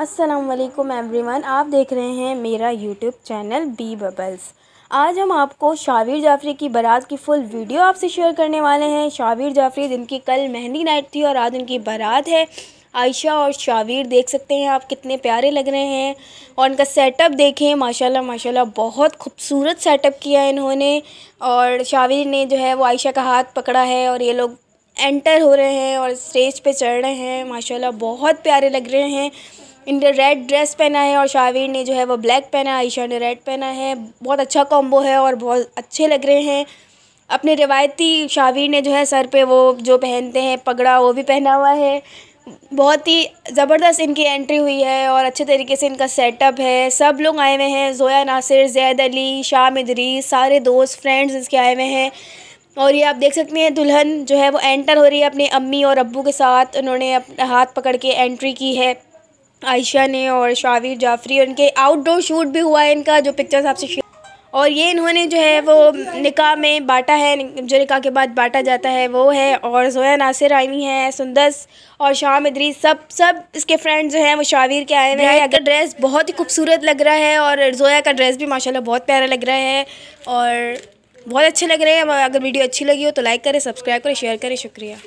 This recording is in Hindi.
असलम वन आप देख रहे हैं मेरा यूट्यूब चैनल बी बबल्स आज हम आपको शाविर जाफरी की बारात की फुल वीडियो आपसे शेयर करने वाले हैं शाविर जाफरी जिनकी कल मेहंदी नाइट थी और आज उनकी बारात है आयशा और शावीर देख सकते हैं आप कितने प्यारे लग रहे हैं और उनका सेटअप देखें माशाल्लाह माशाल्लाह बहुत खूबसूरत सेटअप किया है इन्होंने और शावीर ने जो है वो आयशा का हाथ पकड़ा है और ये लोग एंटर हो रहे हैं और स्टेज पे चढ़ रहे हैं माशाल्लाह बहुत प्यारे लग रहे हैं इंडिया रेड ड्रेस पहना है और शावीर ने जो है वो ब्लैक पहना है ईशा ने रेड पहना है बहुत अच्छा कॉम्बो है और बहुत अच्छे लग रहे हैं अपने रिवायती शावीर ने जो है सर पे वो जो पहनते हैं पगड़ा वो भी पहना हुआ है बहुत ही ज़बरदस्त इनकी एंट्री हुई है और अच्छे तरीके से इनका सेटअप है सब लोग आए हुए हैं जोया नासिर जैद अली शाह मदरी सारे दोस्त फ्रेंड्स इसके आए हुए हैं और ये आप देख सकते हैं दुल्हन जो है वो एंटर हो रही है अपने अम्मी और अब्बू के साथ उन्होंने अपना हाथ पकड़ के एंट्री की है आयशा ने और शाविर जाफरी उनके आउटडोर शूट भी हुआ है इनका जो पिक्चर्स आपसे और ये इन्होंने जो है वो निकाह में बाटा है जो निकाह के बाद बाटा जाता है वो है और जोया नासिर आईमी है सुंदस और शाम इदरीस सब सब इसके फ्रेंड जो हैं वो शाविर के आए हुए हैं अगर ड्रेस बहुत ही खूबसूरत लग रहा है और जोया का ड्रेस भी माशाल्लाह बहुत प्यारा लग रहा है और बहुत अच्छे लग रहे हैं अगर वीडियो अच्छी लगी हो तो लाइक करें सब्सक्राइब करें शेयर करें शुक्रिया